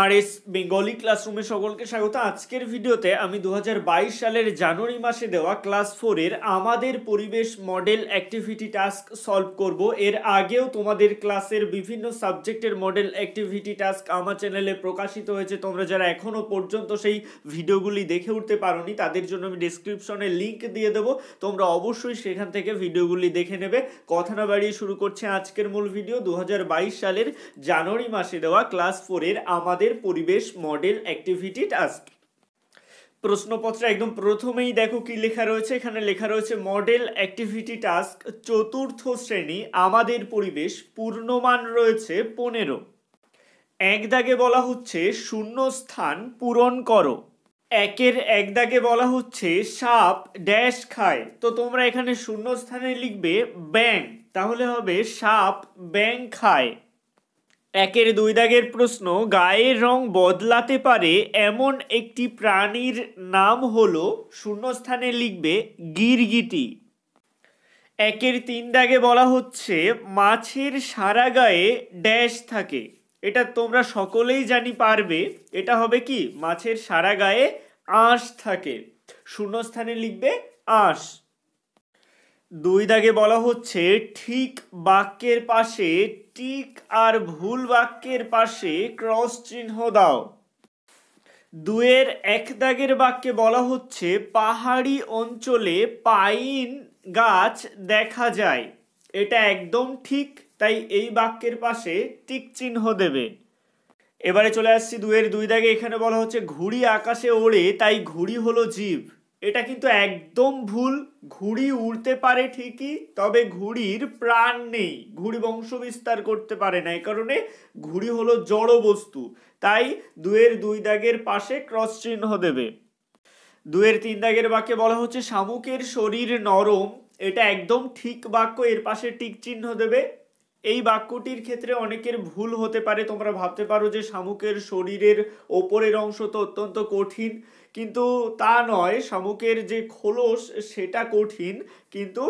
আর S Bengali ক্লাসরুমে সকলকে স্বাগত আজকের ভিডিওতে আমি দু সালের জানুয়ারি মাসে দেওয়া ক্লাস ফোরের আমাদের পরিবেশ মডেল অ্যাক্টিভিটি টাস্ক সলভ করব এর আগেও তোমাদের ক্লাসের বিভিন্ন সাবজেক্টের মডেল অ্যাক্টিভিটি টাস্ক আমার চ্যানেলে প্রকাশিত হয়েছে তোমরা যারা এখনও পর্যন্ত সেই ভিডিওগুলি দেখে উঠতে পারোনি তাদের জন্য আমি ডিসক্রিপশনে লিঙ্ক দিয়ে দেব তোমরা অবশ্যই সেখান থেকে ভিডিওগুলি দেখে নেবে কথা না বাড়িয়ে শুরু করছে আজকের মূল ভিডিও দু সালের জানুয়ারি মাসে দেওয়া ক্লাস ফোরের আমাদের আমাদের পরিবেশ মডেল অ্যাক্টিভিটি টাস্ক প্রশ্নপত্রে একদম প্রথমেই দেখো কি লেখা রয়েছে এখানে লেখা রয়েছে মডেল অ্যাক্টিভিটি টাস্ক চতুর্থ শ্রেণী আমাদের পরিবেশ পূর্ণমান রয়েছে পনেরো এক দাগে বলা হচ্ছে শূন্য স্থান পূরণ করো একের এক দাগে বলা হচ্ছে সাপ ড্যাশ খায় তো তোমরা এখানে শূন্য স্থানে লিখবে ব্যাং তাহলে হবে সাপ ব্যাং খায় একের দুই দাগের প্রশ্ন গায়ের রং বদলাতে পারে এমন একটি প্রাণীর নাম হলো শূন্যস্থানে লিখবে গিরগিটি একের তিন দাগে বলা হচ্ছে মাছের সারা গায়ে ড্যাশ থাকে এটা তোমরা সকলেই জানি পারবে এটা হবে কি মাছের সারা গায়ে আঁশ থাকে শূন্যস্থানে লিখবে আঁশ দুই দাগে বলা হচ্ছে ঠিক বাক্যের পাশে টিক আর ভুল বাক্যের পাশে ক্রস চিহ্ন দাও দুয়ের এক দাগের বাক্যে বলা হচ্ছে পাহাড়ি অঞ্চলে পাইন গাছ দেখা যায় এটা একদম ঠিক তাই এই বাক্যের পাশে টিক চিহ্ন দেবে এবারে চলে আসছি দুয়ের দুই দাগে এখানে বলা হচ্ছে ঘুড়ি আকাশে ওড়ে তাই ঘুড়ি হলো জীব এটা কিন্তু একদম ভুল ঘুড়ি উড়তে পারে ঠিকই তবে ঘুড়ির প্রাণ নেই ঘুড়ি বংশ বিস্তার করতে পারে না এই কারণে ঘুড়ি হলো জড় বস্তু তাই দুয়ের দুই দাগের পাশে ক্রস চিহ্ন দেবে দুয়ের তিন দাগের বাক্যে বলা হচ্ছে শামুকের শরীর নরম এটা একদম ঠিক বাক্য এর পাশে টিক চিহ্ন দেবে এই বাক্যটির ক্ষেত্রে অনেকের ভুল হতে পারে তোমরা ভাবতে পারো যে শামুকের শরীরের ওপরের অংশ তো অত্যন্ত কঠিন কিন্তু তা নয় শামুকের যে খোলস সেটা কঠিন কিন্তু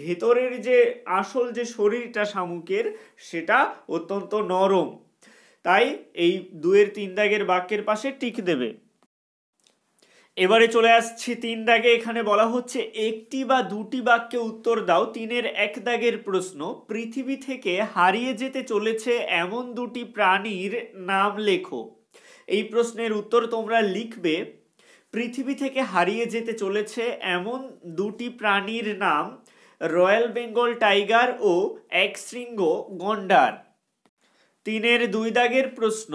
ভেতরের যে আসল যে শরীরটা শামুকের সেটা অত্যন্ত নরম তাই এই দুয়ের তিন দাগের বাক্যের পাশে টিক দেবে এবারে চলে আসছি তিন দাগে এখানে বলা হচ্ছে একটি বা দুটি বাক্যে উত্তর দাও তিনের এক দাগের প্রশ্ন পৃথিবী থেকে হারিয়ে যেতে চলেছে এমন দুটি প্রাণীর নাম লেখো এই প্রশ্নের উত্তর তোমরা লিখবে পৃথিবী থেকে হারিয়ে যেতে চলেছে এমন দুটি প্রাণীর নাম রয়্যাল বেঙ্গল টাইগার ও এক শৃঙ্গ গন্ডার তিনের দুই দাগের প্রশ্ন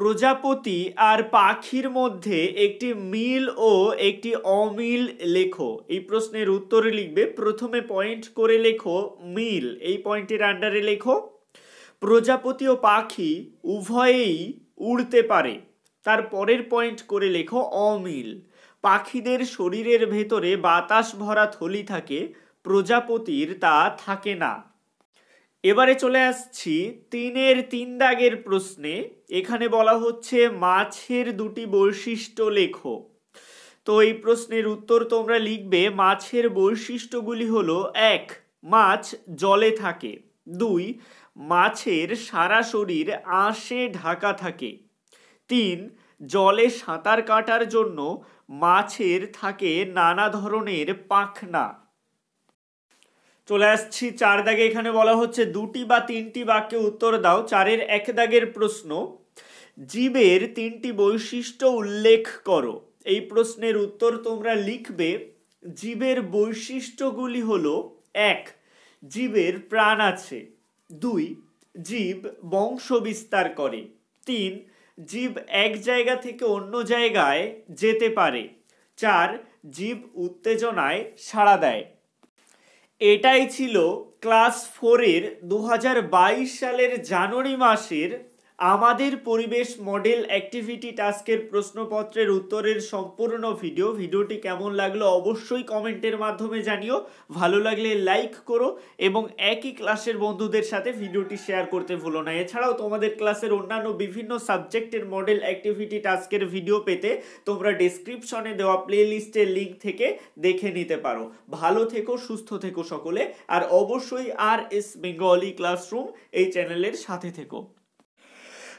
প্রজাপতি আর পাখির মধ্যে একটি মিল ও একটি অমিল লেখো এই প্রশ্নের উত্তরে লিখবে প্রথমে পয়েন্ট করে লেখো মিল এই পয়েন্টের আন্ডারে লেখো প্রজাপতি ও পাখি উভয়েই উড়তে পারে তার পরের পয়েন্ট করে লেখো অমিল পাখিদের শরীরের ভেতরে বাতাস ভরা থলি থাকে প্রজাপতির তা থাকে না এবারে চলে আসছি তিনের তিন দাগের প্রশ্নে এখানে বলা হচ্ছে মাছের দুটি বৈশিষ্ট্য লেখো তো এই প্রশ্নের উত্তর তোমরা লিখবে মাছের বৈশিষ্ট্যগুলি হলো এক মাছ জলে থাকে দুই মাছের সারা শরীর আঁশে ঢাকা থাকে তিন জলে সাঁতার কাটার জন্য মাছের থাকে নানা ধরনের পাখনা চলে আসছি চার দাগে এখানে বলা হচ্ছে দুটি বা তিনটি বাক্যে উত্তর দাও চারের এক দাগের প্রশ্ন জীবের তিনটি বৈশিষ্ট্য উল্লেখ করো এই প্রশ্নের উত্তর তোমরা লিখবে জীবের বৈশিষ্ট্যগুলি হলো এক জীবের প্রাণ আছে দুই জীব বংশ বিস্তার করে তিন জীব এক জায়গা থেকে অন্য জায়গায় যেতে পারে চার জীব উত্তেজনায় সাড়া দেয় এটাই ছিল ক্লাস ফোরের দু সালের জানুয়ারি মাসের আমাদের পরিবেশ মডেল অ্যাক্টিভিটি টাস্কের প্রশ্নপত্রের উত্তরের সম্পূর্ণ ভিডিও ভিডিওটি কেমন লাগলো অবশ্যই কমেন্টের মাধ্যমে জানিও ভালো লাগলে লাইক করো এবং একই ক্লাসের বন্ধুদের সাথে ভিডিওটি শেয়ার করতে ভুলো না এছাড়াও তোমাদের ক্লাসের অন্যান্য বিভিন্ন সাবজেক্টের মডেল অ্যাক্টিভিটি টাস্কের ভিডিও পেতে তোমরা ডিসক্রিপশনে দেওয়া প্লেলিস্টের লিঙ্ক থেকে দেখে নিতে পারো ভালো থেকো সুস্থ থেকো সকলে আর অবশ্যই আর এস বেঙ্গলি ক্লাসরুম এই চ্যানেলের সাথে থেকো